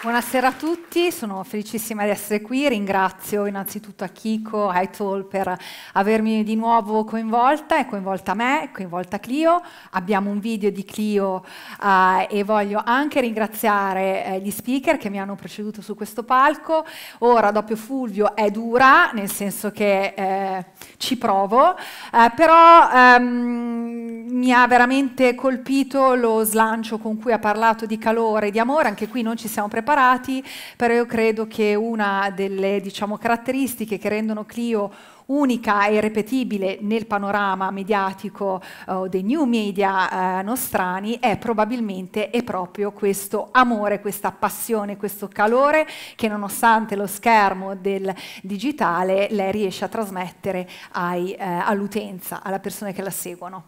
Buonasera a tutti, sono felicissima di essere qui, ringrazio innanzitutto a Chico, a Itol per avermi di nuovo coinvolta e coinvolta me, coinvolta Clio. Abbiamo un video di Clio eh, e voglio anche ringraziare eh, gli speaker che mi hanno preceduto su questo palco. Ora doppio Fulvio è dura, nel senso che eh, ci provo, eh, però ehm, mi ha veramente colpito lo slancio con cui ha parlato di calore e di amore, anche qui non ci siamo preparati imparati, però io credo che una delle diciamo, caratteristiche che rendono Clio unica e ripetibile nel panorama mediatico uh, dei new media uh, nostrani è probabilmente è proprio questo amore, questa passione, questo calore che nonostante lo schermo del digitale lei riesce a trasmettere ai, uh, all'utenza, alle persone che la seguono.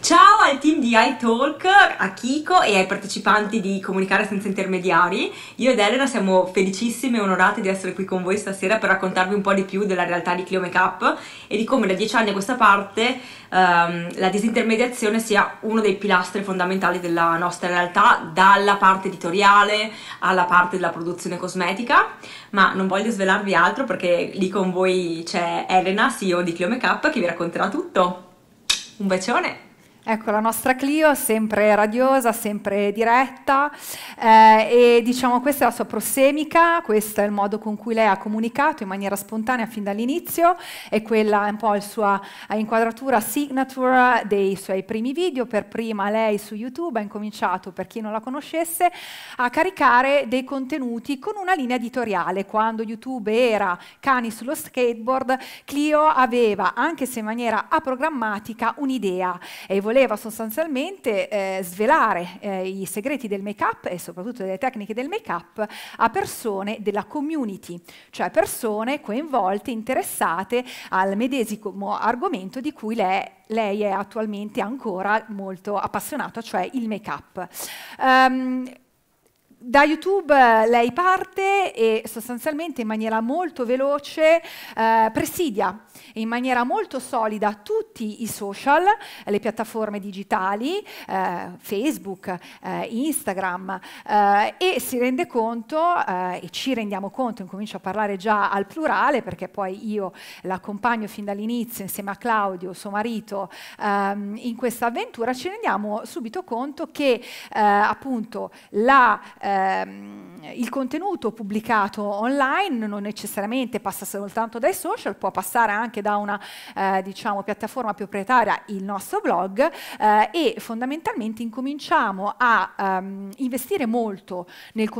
Ciao al team di iTalk, a Kiko e ai partecipanti di Comunicare senza intermediari. Io ed Elena siamo felicissime e onorate di essere qui con voi stasera per raccontarvi un po' di più della realtà di Clio Makeup e di come da dieci anni a questa parte ehm, la disintermediazione sia uno dei pilastri fondamentali della nostra realtà, dalla parte editoriale alla parte della produzione cosmetica. Ma non voglio svelarvi altro perché lì con voi c'è Elena, CEO di Clio Makeup, che vi racconterà tutto. Un bacione! Ecco la nostra Clio, sempre radiosa, sempre diretta eh, e diciamo questa è la sua prosemica, questo è il modo con cui lei ha comunicato in maniera spontanea fin dall'inizio è quella un po' la sua inquadratura signature dei suoi primi video, per prima lei su YouTube ha incominciato, per chi non la conoscesse, a caricare dei contenuti con una linea editoriale, quando YouTube era cani sullo skateboard, Clio aveva, anche se in maniera aprogrammatica, un'idea e voleva voleva sostanzialmente eh, svelare eh, i segreti del make-up e soprattutto delle tecniche del make-up a persone della community, cioè persone coinvolte, interessate al medesimo argomento di cui lei, lei è attualmente ancora molto appassionata, cioè il make-up. Um, da YouTube eh, lei parte e sostanzialmente in maniera molto veloce eh, presidia e in maniera molto solida tutti i social, le piattaforme digitali, eh, Facebook, eh, Instagram eh, e si rende conto eh, e ci rendiamo conto, incomincio a parlare già al plurale perché poi io l'accompagno fin dall'inizio insieme a Claudio, suo marito, ehm, in questa avventura, ci rendiamo subito conto che eh, appunto la, ehm, il contenuto pubblicato online non necessariamente passa soltanto dai social, può passare anche da una eh, diciamo, piattaforma proprietaria, il nostro blog, eh, e fondamentalmente incominciamo a ehm, investire molto nel,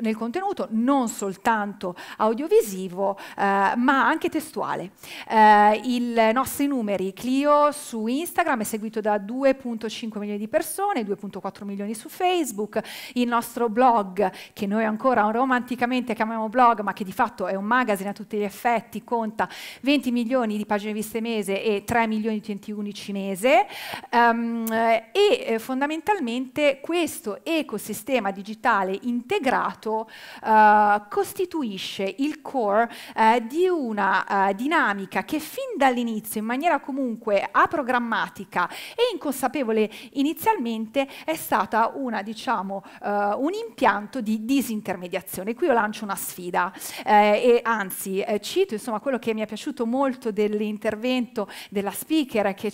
nel, contenuto, non soltanto audiovisivo, eh, ma anche testuale. Eh, I nostri numeri, Clio su Instagram è seguito da 2.5 milioni di persone, 2.4 milioni su Facebook, il nostro blog, che noi ancora romanticamente chiamiamo blog, ma che di fatto è un magazine a tutti gli effetti, conta 20 milioni milioni di pagine viste mese e 3 milioni di utenti unici mese um, e eh, fondamentalmente questo ecosistema digitale integrato uh, costituisce il core uh, di una uh, dinamica che fin dall'inizio in maniera comunque aprogrammatica e inconsapevole inizialmente è stata una, diciamo, un impianto di disintermediazione. Qui io lancio una sfida eh, e anzi eh, cito insomma, quello che mi è piaciuto molto dell'intervento della speaker che,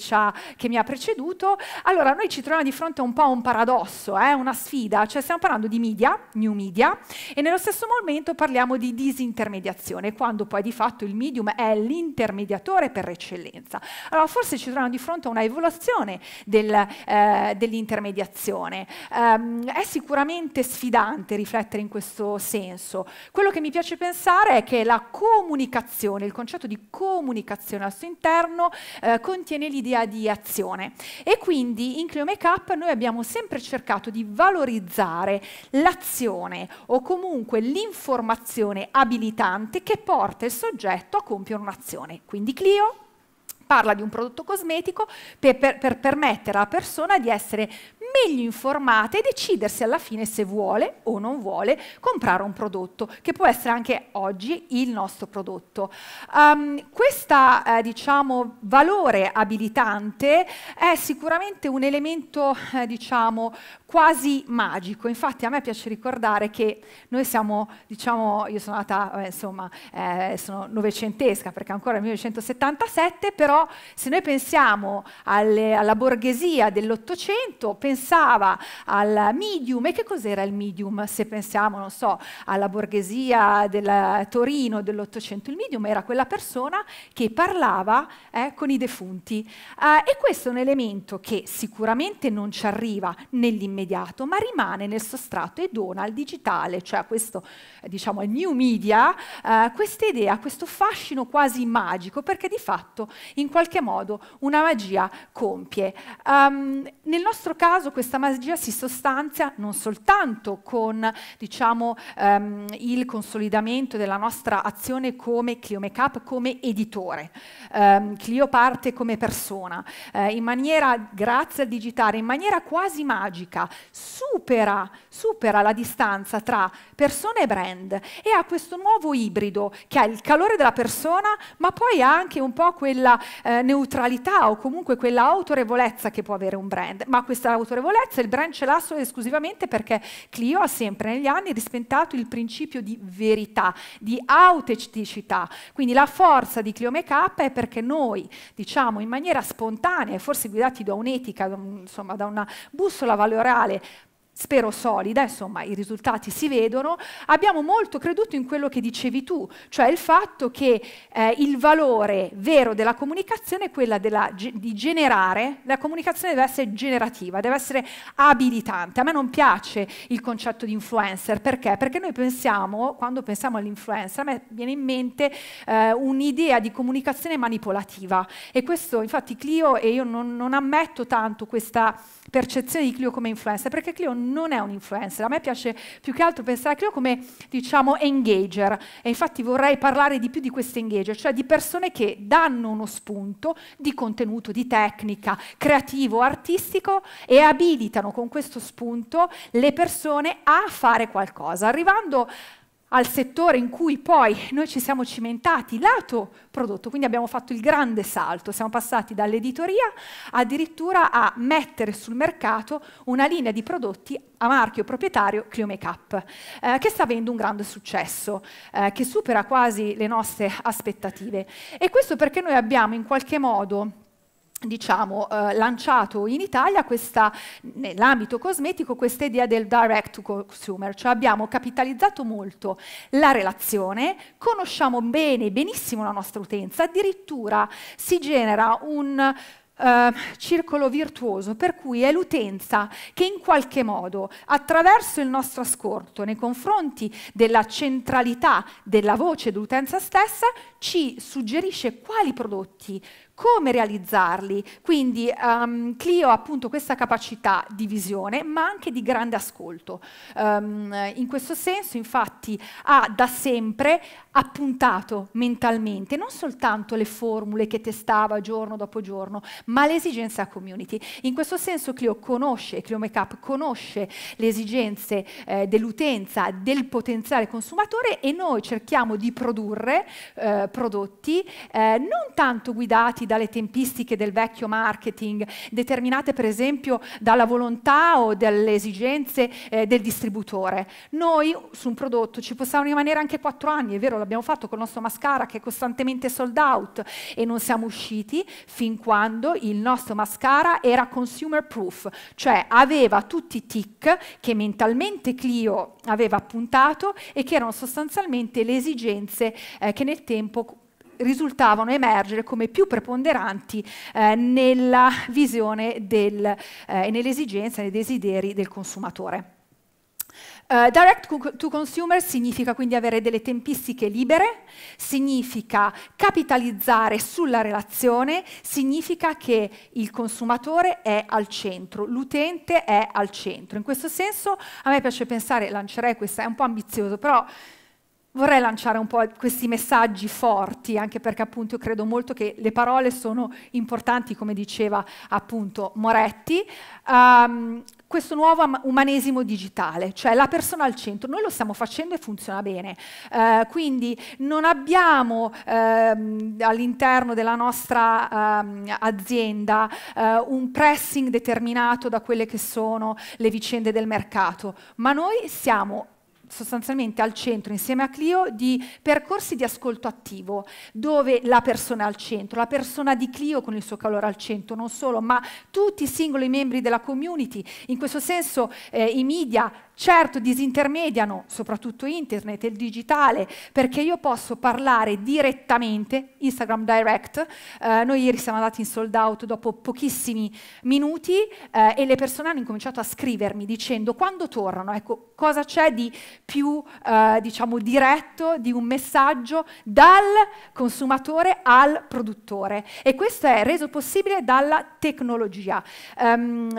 che, mi ha preceduto, allora noi ci troviamo di fronte a un po' a un paradosso, eh, una sfida, cioè stiamo parlando di media, new media, e nello stesso momento parliamo di disintermediazione, quando poi di fatto il medium è l'intermediatore per eccellenza. Allora forse ci troviamo di fronte a una evoluzione del, eh, dell'intermediazione. Um, è sicuramente sfidante riflettere in questo senso. Quello che mi piace pensare è che la comunicazione, il concetto di comunicazione, comunicazione al suo interno, eh, contiene l'idea di azione. E quindi in Cleo Makeup noi abbiamo sempre cercato di valorizzare l'azione o comunque l'informazione abilitante che porta il soggetto a compiere un'azione. Quindi Clio parla di un prodotto cosmetico per, per, per permettere alla persona di essere meglio informata e decidersi alla fine se vuole o non vuole comprare un prodotto, che può essere anche oggi il nostro prodotto. Um, questa, eh, diciamo, valore abilitante è sicuramente un elemento, eh, diciamo, quasi magico. Infatti a me piace ricordare che noi siamo, diciamo, io sono nata, eh, insomma, eh, sono novecentesca perché ancora nel 1977, però se noi pensiamo alle, alla borghesia dell'Ottocento, pensava al medium, e che cos'era il medium? Se pensiamo, non so, alla borghesia del Torino dell'Ottocento, il medium era quella persona che parlava eh, con i defunti. Eh, e questo è un elemento che sicuramente non ci arriva nell'immediato, ma rimane nel sostrato e dona al digitale, cioè a questo, eh, diciamo, al new media, eh, questa idea, questo fascino quasi magico, perché di fatto in qualche modo una magia compie. Um, nel nostro caso questa magia si sostanzia non soltanto con diciamo, um, il consolidamento della nostra azione come Clio Makeup, come editore. Um, Clio parte come persona, eh, in maniera, grazie al digitale, in maniera quasi magica, supera, supera la distanza tra persona e brand e ha questo nuovo ibrido che ha il calore della persona ma poi ha anche un po' quella eh, neutralità o comunque quella autorevolezza che può avere un brand, ma questa autorevolezza il brand ce l'ha solo ed esclusivamente perché Clio ha sempre negli anni rispettato il principio di verità, di autenticità. Quindi la forza di Clio Makeup è perché noi, diciamo in maniera spontanea e forse guidati da un'etica, da insomma da una bussola valoriale spero solida, insomma i risultati si vedono, abbiamo molto creduto in quello che dicevi tu, cioè il fatto che eh, il valore vero della comunicazione è quello di generare, la comunicazione deve essere generativa, deve essere abilitante. A me non piace il concetto di influencer, perché? Perché noi pensiamo, quando pensiamo all'influencer, a me viene in mente eh, un'idea di comunicazione manipolativa e questo infatti Clio, e io non, non ammetto tanto questa percezione di Clio come influencer, perché Clio non non è un influencer, a me piace più che altro pensare a Cleo come, diciamo, engager, e infatti vorrei parlare di più di questi engager, cioè di persone che danno uno spunto di contenuto, di tecnica, creativo, artistico e abilitano con questo spunto le persone a fare qualcosa, arrivando al settore in cui poi noi ci siamo cimentati, lato prodotto, quindi abbiamo fatto il grande salto, siamo passati dall'editoria addirittura a mettere sul mercato una linea di prodotti a marchio proprietario Clio Makeup, eh, che sta avendo un grande successo, eh, che supera quasi le nostre aspettative. E questo perché noi abbiamo in qualche modo diciamo, eh, lanciato in Italia questa, nell'ambito cosmetico questa idea del direct to consumer, cioè abbiamo capitalizzato molto la relazione, conosciamo bene, benissimo la nostra utenza, addirittura si genera un eh, circolo virtuoso, per cui è l'utenza che in qualche modo, attraverso il nostro ascolto nei confronti della centralità della voce dell'utenza stessa, ci suggerisce quali prodotti, come realizzarli. Quindi um, Clio ha appunto questa capacità di visione, ma anche di grande ascolto. Um, in questo senso, infatti, ha da sempre appuntato mentalmente non soltanto le formule che testava giorno dopo giorno, ma l'esigenza community. In questo senso Clio conosce, Clio Makeup conosce le esigenze eh, dell'utenza, del potenziale consumatore e noi cerchiamo di produrre eh, prodotti eh, non tanto guidati dalle tempistiche del vecchio marketing, determinate per esempio dalla volontà o dalle esigenze eh, del distributore. Noi su un prodotto ci possiamo rimanere anche quattro anni, è vero, l'abbiamo fatto con il nostro mascara che è costantemente sold out e non siamo usciti fin quando il nostro mascara era consumer proof, cioè aveva tutti i tic che mentalmente Clio aveva appuntato e che erano sostanzialmente le esigenze eh, che nel tempo risultavano emergere come più preponderanti eh, nella visione eh, e eh, nell'esigenza, nei desideri del consumatore. Uh, direct to consumer significa quindi avere delle tempistiche libere, significa capitalizzare sulla relazione, significa che il consumatore è al centro, l'utente è al centro. In questo senso a me piace pensare, lancerei questa, è un po' ambizioso, però vorrei lanciare un po' questi messaggi forti, anche perché appunto io credo molto che le parole sono importanti, come diceva appunto Moretti. Um, questo nuovo umanesimo digitale, cioè la persona al centro. Noi lo stiamo facendo e funziona bene. Eh, quindi non abbiamo ehm, all'interno della nostra ehm, azienda eh, un pressing determinato da quelle che sono le vicende del mercato, ma noi siamo sostanzialmente al centro, insieme a Clio, di percorsi di ascolto attivo, dove la persona è al centro, la persona di Clio con il suo calore al centro, non solo, ma tutti i singoli membri della community. In questo senso eh, i media Certo, disintermediano soprattutto internet e il digitale, perché io posso parlare direttamente, Instagram Direct, eh, noi ieri siamo andati in sold out dopo pochissimi minuti eh, e le persone hanno incominciato a scrivermi dicendo quando tornano, ecco, cosa c'è di più, eh, diciamo, diretto di un messaggio dal consumatore al produttore. E questo è reso possibile dalla tecnologia. Um,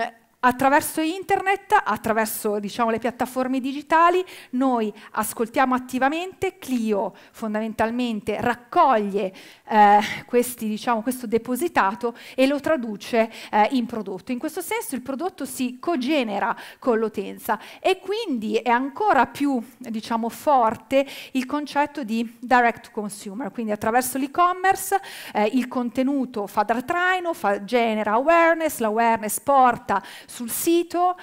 Attraverso internet, attraverso diciamo, le piattaforme digitali, noi ascoltiamo attivamente, Clio fondamentalmente raccoglie eh, questi, diciamo, questo depositato e lo traduce eh, in prodotto. In questo senso il prodotto si cogenera con l'utenza e quindi è ancora più diciamo, forte il concetto di direct consumer, quindi attraverso l'e-commerce eh, il contenuto fa da traino, fa, genera awareness, l'awareness porta sul sito,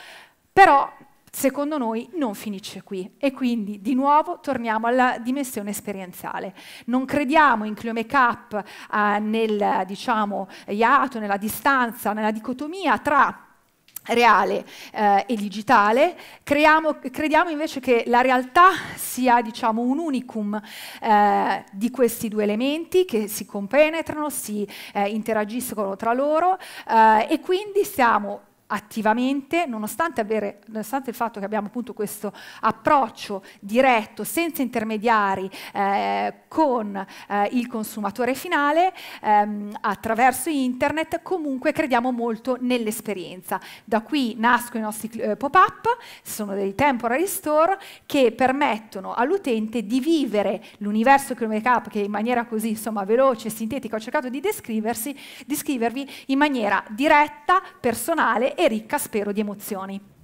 però secondo noi non finisce qui e quindi di nuovo torniamo alla dimensione esperienziale. Non crediamo in Cleome Cup eh, nel diciamo, iato, nella distanza, nella dicotomia tra reale eh, e digitale, Creiamo, crediamo invece che la realtà sia diciamo, un unicum eh, di questi due elementi che si compenetrano, si eh, interagiscono tra loro eh, e quindi siamo attivamente, nonostante, avere, nonostante, il fatto che abbiamo appunto questo approccio diretto, senza intermediari, eh, con eh, il consumatore finale, ehm, attraverso internet, comunque crediamo molto nell'esperienza. Da qui nascono i nostri eh, pop-up, sono dei temporary store che permettono all'utente di vivere l'universo Chrome Cup che in maniera così insomma, veloce e sintetica ho cercato di descriversi, descrivervi in maniera diretta, personale e ricca, spero, di emozioni.